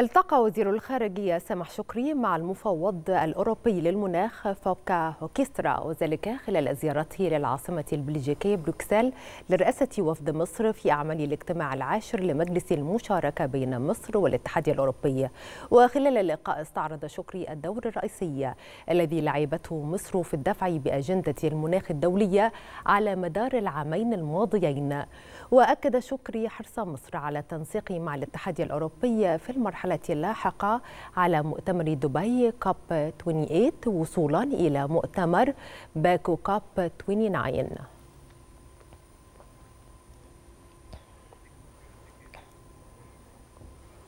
التقى وزير الخارجية سامح شكري مع المفوض الأوروبي للمناخ فوكا هوكسترا وذلك خلال زيارته للعاصمة البلجيكية بروكسل لرئاسة وفد مصر في أعمال الاجتماع العاشر لمجلس المشاركة بين مصر والاتحاد الأوروبي وخلال اللقاء استعرض شكري الدور الرئيسي الذي لعبته مصر في الدفع بأجندة المناخ الدولية على مدار العامين الماضيين وأكد شكري حرص مصر على التنسيق مع الاتحاد الأوروبي في المرحلة الرحلة اللاحقة على مؤتمر دبي كاب 28 وصولا إلى مؤتمر باكو كاب 29